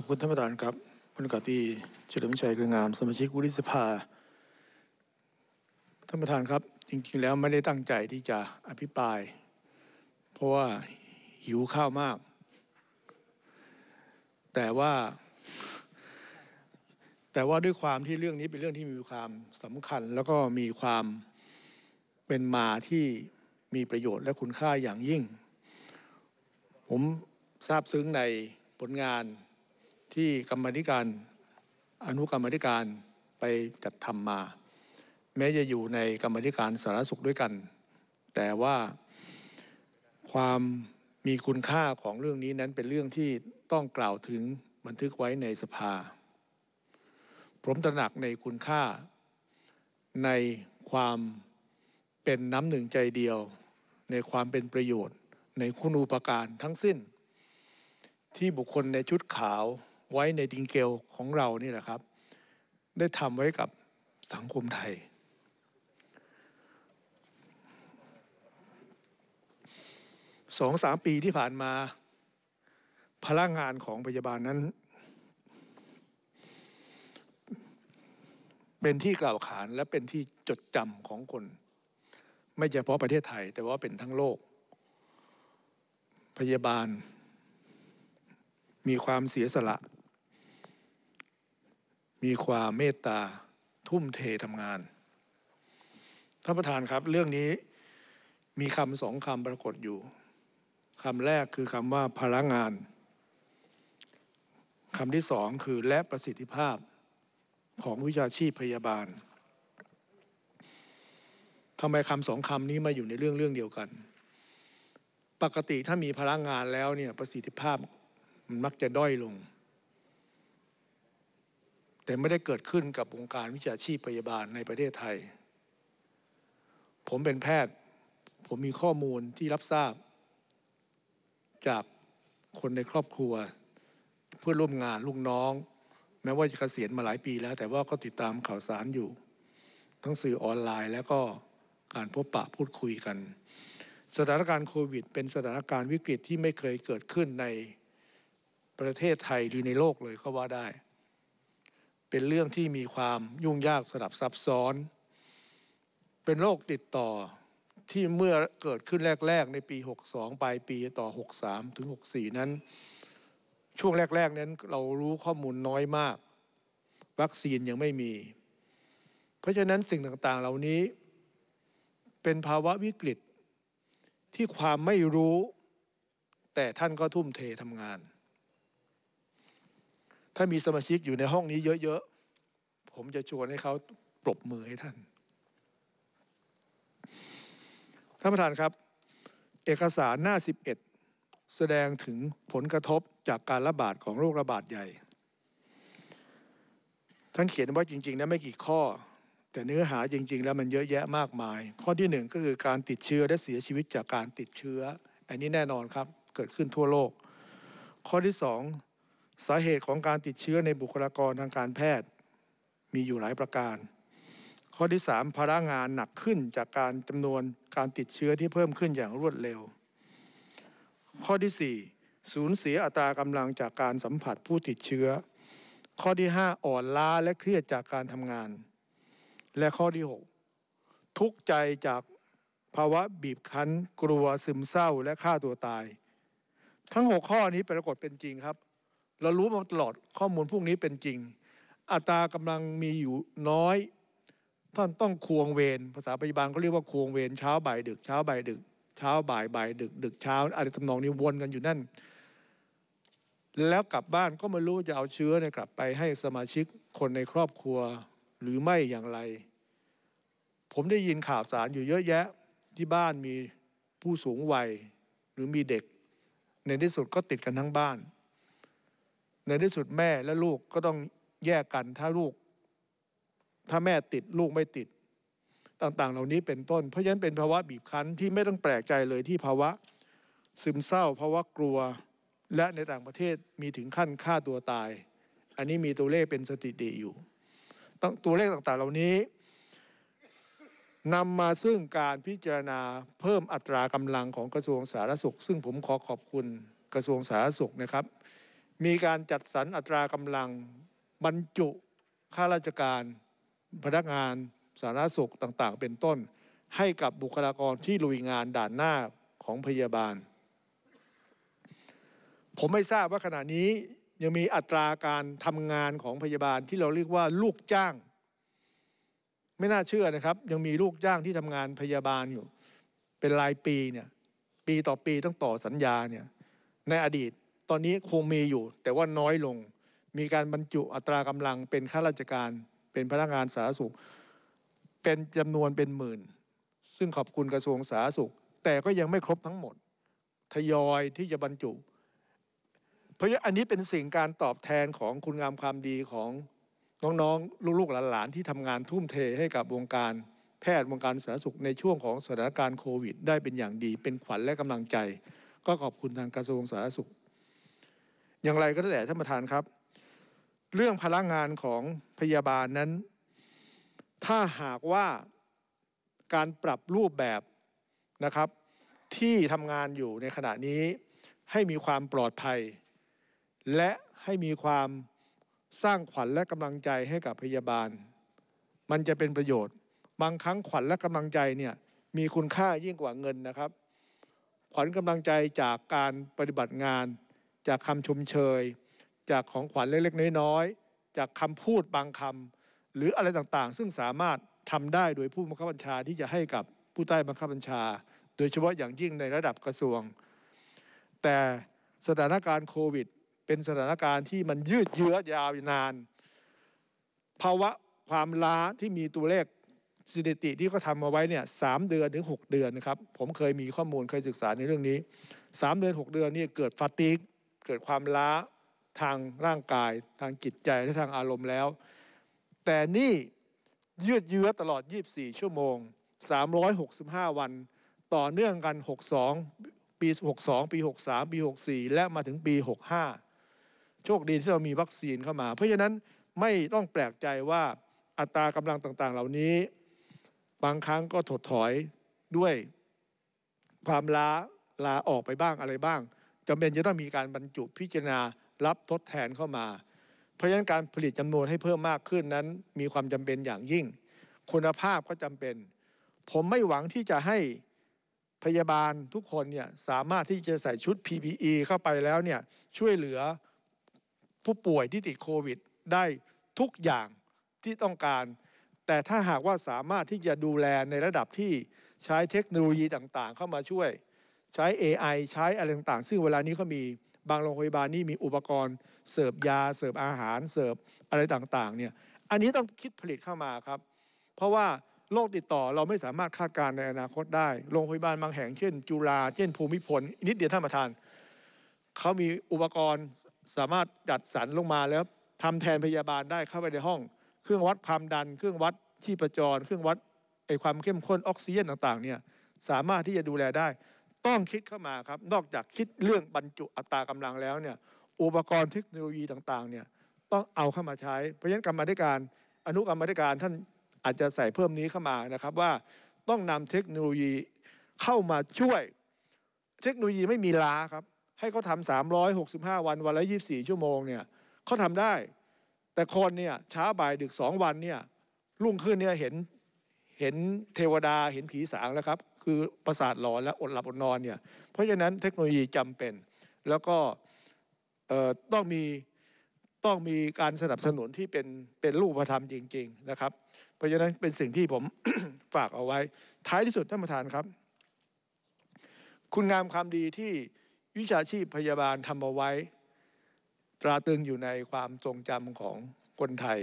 ขอบคุณท่านประธานครับุณกาตีเฉลิมชัยคืองาม สมาชิกวุฒิสภาท่านประธานครับ จริงๆแล้วไม่ได้ตั้งใจที่จะอภิปราย เพราะว่าหิวข้าวมาก แต่ว่า แต่ว่าด้วยความที่เรื่องนี้เป็นเรื่องที่มีความสำคัญ แล้วก็มีความเป็นมาที่มีประโยชน์ และคุณค่าอย่างยิ่ง ผมทราบซึ้งในผลงานที่กรรมธิการอนุกรรมธิการไปจัดทำมา แม้จะอยู่ในกรรมธิการสารสุขด้วยกัน แต่ว่า ความมีคุณค่าของเรื่องนี้นั้นเป็นเรื่องที่ต้องกล่าวถึงบันทึกไว้ในสภาผมตระหนักในคุณค่า ในความเป็นน้ำหนึ่งใจเดียว ในความเป็นประโยชน์ ในคุณูปการทั้งสิ้น ที่บุคคลในชุดขาวไว้ในดิงเกลของเรานี่แหละครับ ได้ทำไว้กับสังคมไทยสองสามปีที่ผ่านมาพลังงานของพยาบาลนั้น เป็นที่กล่าวขานและเป็นที่จดจำของคน ไม่เฉพาะประเทศไทย แต่ว่าเป็นทั้งโลก พยาบาล มีความเสียสละมีความเมตตาทุ่มเททำงานท่านประธานครับ เรื่องนี้มีคำสองคำปรากฏอยู่คำแรกคือคำว่าพลังงานคำที่สองคือและประสิทธิภาพของวิชาชีพพยาบาลทำไมคำสองคำนี้มาอยู่ในเรื่องเรื่องเดียวกัน ปกติถ้ามีพลังงานแล้วเนี่ยประสิทธิภาพมันมักจะด้อยลงแต่ไม่ได้เกิดขึ้นกับวงการวิชาชีพพยาบาลในประเทศไทย ผมเป็นแพทย์ผมมีข้อมูลที่รับทราบ จากคนในครอบครัว เพื่อร่วมงานลูกน้อง แม้ว่าจะเกษียณมาหลายปีแล้ว แต่ว่าก็ติดตามข่าวสารอยู่ ทั้งสื่อออนไลน์แล้วก็การพบปะพูดคุยกันสถานการณ์โควิด เป็นสถานการณ์วิกฤตที่ไม่เคยเกิดขึ้นในประเทศไทยหรือในโลกเลยก็ว่าได้เป็นเรื่องที่มีความยุ่งยากสลับซับซ้อน เป็นโรคติดต่อที่เมื่อเกิดขึ้นแรก ๆ ในปี 62 ปลายปีต่อ 63 ถึง 64 นั้น ช่วงแรก ๆ นั้นเรารู้ข้อมูลน้อยมาก วัคซีนยังไม่มี เพราะฉะนั้นสิ่งต่างๆเหล่านี้ เป็นภาวะวิกฤตที่ความไม่รู้ แต่ท่านก็ทุ่มเททำงานถ้ามีสมาชิกอยู่ในห้องนี้เยอะ ๆ ผมจะชวนให้เขาปรบมือให้ท่าน ท่านประธานครับ เอกสารหน้า 11 แสดงถึงผลกระทบจากการระบาดของโรคระบาดใหญ่ ท่านเขียนว่าจริงๆนะไม่กี่ข้อ แต่เนื้อหาจริงๆ แล้วมันเยอะแยะมากมาย ข้อที่หนึ่งก็คือการติดเชื้อและเสียชีวิตจากการติดเชื้อ อันนี้แน่นอนครับเกิดขึ้นทั่วโลก ข้อที่สองสาเหตุของการติดเชื้อในบุคลากรทางการแพทย์ มีอยู่หลายประการ ข้อที่3พาัะงานหนักขึ้นจากการจำนวนการติดเชื้อที่เพิ่มขึ้นอย่างรวดเร็ว ข้อที่4สูญเสียอัตรากำลังจากการสัมผัสผู้ติดเชื้อ ข้อที่5อ่อนล้าและเครียดจากการทำงาน และข้อที่ 6 ทุกใจจากภาวะบีบคั้น กลัวซึมเศร้าและฆ่าตัวตาย ทั้ง6ข้อนี้ปรากฏเป็นจริงครับเรารู้มาตลอดข้อมูลพวกนี้เป็นจริง อัตรากำลังมีอยู่น้อย ท่านต้องควงเวรภาษาปยาบาลก็เรียกว่าควงเวรเช้าบ่าย ดึกเช้าบ่ายดึกเช้าบ่ายบ่าย ดึกดึกเช้าอะไรสมนองนี้วนกันอยู่นั่น แล้วกลับบ้านก็ไม่รู้จะเอาเชื้อเนี่ยกลับไปให้สมาชิกคนในครอบครัวหรือไม่อย่างไร ผมได้ยินข่าวสารอยู่เยอะแยะที่บ้านมีผู้สูงวัยหรือมีเด็ก ในที่สุดก็ติดกันทั้งบ้านในที่สุดแม่และลูกก็ต้องแยกกันถ้าลูก ถ้าแม่ติดลูกไม่ติด ต่างๆ เหล่านี้เป็นต้นเพราะฉะนั้นเป็นภาวะบีบคั้น ที่ไม่ต้องแปลกใจเลยที่ภาวะ ซึมเศร้าภาวะกลัว และในต่างประเทศมีถึงขั้นฆ่าตัวตาย อันนี้มีตัวเลขเป็นสถิติอยู่ ตัวเลขต่างๆ เหล่านี้นำมาซึ่งการพิจารณาเพิ่มอัตรากำลังของกระทรวงสาธารณสุข ซึ่งผมขอขอบคุณกระทรวงสาธารณสุขนะครับมีการจัดสรรอัตรากำลังบรรจุข้าราชการ พนักงาน สาธารณสุขต่าง ๆ เป็นต้น ให้กับบุคลากรที่ลุยงานด่านหน้าของพยาบาล ผมไม่ทราบว่าขณะนี้ยังมีอัตราการทำงานของพยาบาลที่เราเรียกว่าลูกจ้าง ไม่น่าเชื่อนะครับ ยังมีลูกจ้างที่ทำงานพยาบาลอยู่ เป็นรายปีเนี่ยปีต่อปีต้องต่อสัญญาเนี่ยในอดีตตอนนี้คงมีอยู่แต่ว่าน้อยลง มีการบรรจุอัตรากำลัง เป็นข้าราชการ เป็นพนักงานสาธารณสุข เป็นจำนวนเป็นหมื่น ซึ่งขอบคุณกระทรวงสาธารณสุข แต่ก็ยังไม่ครบทั้งหมด ทยอยที่จะบรรจุ เพราะอันนี้เป็นสิ่งการตอบแทนของคุณงามความดีของน้องๆลูกๆหลานๆที่ทำงานทุ่มเทให้กับวงการแพทย์วงการสาธารณสุขในช่วงของสถานการณ์โควิด ได้เป็นอย่างดี เป็นขวัญและกำลังใจ ก็ขอบคุณทางกระทรวงสาธารณสุขอย่างไรก็แล้วแต่ท่านประธาน ครับ เรื่องพลังงานของพยาบาลนั้น ถ้าหากว่าการปรับรูปแบบนะครับที่ทำงานอยู่ในขณะนี้ ให้มีความปลอดภัย และให้มีความสร้างขวัญและกำลังใจให้กับพยาบาล มันจะเป็นประโยชน์ บางครั้งขวัญและกำลังใจเนี่ยมีคุณค่ายิ่งกว่าเงินนะครับ ขวัญกำลังใจจากการปฏิบัติงานจากคำชมเชยจากของขวัญเล็กๆ น้อยๆจากคำพูดบางคำหรืออะไรต่างๆ ซึ่งสามารถทำได้โดยผู้บังคับบัญชาที่จะให้กับผู้ใต้บังคับบัญชา โดยเฉพาะอย่างยิ่งในระดับกระทรวง แต่สถานการณ์โควิด เป็นสถานการณ์ที่มันยืดเยื้อยาวนานภาวะความล้าที่มีตัวเลขสถิติที่เขาทำมาไว้เนี่ยสเดือนถึง 6 เดือนนะครับผมเคยมีข้อมูลเคยศึกษาในเรื่องนี้ 3 เดือน6เดือนนี่เกิดฟาติกเกิดความล้าทางร่างกายทางจิตใจและทางอารมณ์แล้ว แต่นี่ยืดเยื้อตลอด 24 ชั่วโมง 365 วัน ต่อเนื่องกัน 62 ปี 62 ปี 63 ปี 64 และมาถึงปี 65 โชคดีที่เรามีวัคซีนเข้ามา เพราะฉะนั้นไม่ต้องแปลกใจว่าอัตรากำลังต่างๆ เหล่านี้ บางครั้งก็ถดถอยด้วย ความล้าลาออกไปบ้างอะไรบ้างจำเป็นจะต้องมีการบรรจุพิจารณารับทดแทนเข้ามาเพราะฉะนั้นการผลิตจำนวนให้เพิ่มมากขึ้นนั้น มีความจำเป็นอย่างยิ่ง คุณภาพก็จำเป็น ผมไม่หวังที่จะให้พยาบาลทุกคนเนี่ยสามารถที่จะใส่ชุด PPE เข้าไปแล้วเนี่ยช่วยเหลือผู้ป่วยที่ติดโควิด ได้ทุกอย่างที่ต้องการ แต่ถ้าหากว่าสามารถที่จะดูแลในระดับที่ใช้เทคโนโลยีต่างๆ เข้ามาช่วยใช้ AI ใช้อะไรต่างๆ ซึ่งเวลานี้ก็มีบางโรงพยาบาลนี่มีอุปกรณ์ เสิร์ฟยา เสิร์ฟอาหาร เสิร์ฟอะไรต่างๆ เนี่ย อันนี้ต้องคิดผลิตเข้ามาครับ เพราะว่าโรคติดต่อเราไม่สามารถคาดการณ์ในอนาคต ได้ โรงพยาบาลบางแห่งเช่น จุฬา เช่นภูมิพลนิดเดียวท่านประธาน เขามีอุปกรณ์สามารถจัดสรรลงมาแล้ว ทำแทนพยาบาลได้เข้าไปในห้อง เครื่องวัดความดัน เครื่องวัดที่ประจรเครื่องวัดไอความเข้มข้นออกซิเจนต่างๆ เนี่ยสามารถที่จะดูแลได้ต้องคิดเข้ามาครับนอกจากคิดเรื่องบรรจุอัตรากำลังแล้วเนี่ยอุปกรณ์เทคโนโลยีต่างๆเนี่ยต้องเอาเข้ามาใช้เพราะฉะนั้นกรรมธิการอนุกรรมธิการท่านอาจจะใส่เพิ่มนี้เข้ามานะครับ ว่าต้องนำเทคโนโลยีเข้ามาช่วยเทคโนโลยีไม่มีล้าครับ ให้เขาทำสามร้อยหกสิบห้าวันวันละยี่สี่ชั่วโมงเนี่ยเขาทำได้ แต่คนเนี่ยเช้าบ่ายดึกสองวันเนี่ยรุ่งขึ้นเนี่ยเห็นเห็นเทวดาเห็นผีสางแล้วครับคือ ประสาทหลอนและอดหลับอดนอนเนี่ย เพราะฉะนั้นเทคโนโลยีจำเป็นแล้วก็ต้องมี ต้องมีการสนับสนุนที่เป็นเป็นรูปธรรมจริง ๆนะครับ เพราะฉะนั้นเป็นสิ่งที่ผมฝากเอาไว้ ท้ายที่สุดท่านประธานครับ คุณงามความดีที่วิชาชีพพยาบาลทำเอาไว้ตราตึงอยู่ในความทรงจำของคนไทย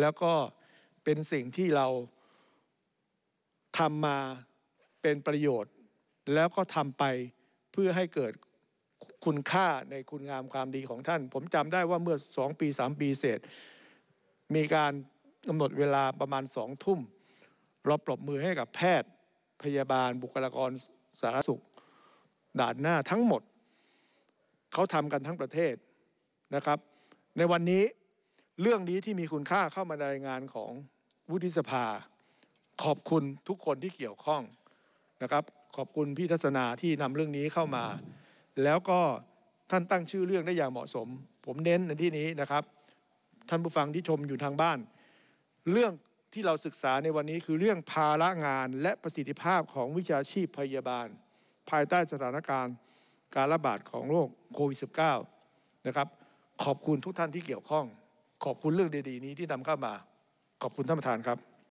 แล้วก็เป็นสิ่งที่เราทำมาเป็นประโยชน์แล้วก็ทำไปเพื่อให้เกิดคุณค่าในคุณงามความดีของท่าน ผมจำได้ว่าเมื่อสองปีสามปีเศษ มีการกำหนดเวลาประมาณสองทุ่มเราปรบมือให้กับแพทย์ พยาบาล บุคลากรสาธารณสุขด่านหน้าทั้งหมด เขาทำกันทั้งประเทศนะครับ ในวันนี้เรื่องนี้ที่มีคุณค่าเข้ามาในงานของวุฒิสภา ขอบคุณทุกคนที่เกี่ยวข้องนะครับขอบคุณพี่ทัศนาที่นำเรื่องนี้เข้ามา แล้วก็ท่านตั้งชื่อเรื่องได้อย่างเหมาะสม ผมเน้นในที่นี้นะครับ ท่านผู้ฟังที่ชมอยู่ทางบ้าน เรื่องที่เราศึกษาในวันนี้คือเรื่องภาระงานและประสิทธิภาพของวิชาชีพพยาบาล ภายใต้สถานการณ์ การระบาดของโรคโควิด -19 นะครับ ขอบคุณทุกท่านที่เกี่ยวข้อง ขอบคุณเรื่องดีๆนี้ที่นำเข้ามา ขอบคุณท่านประธานครับ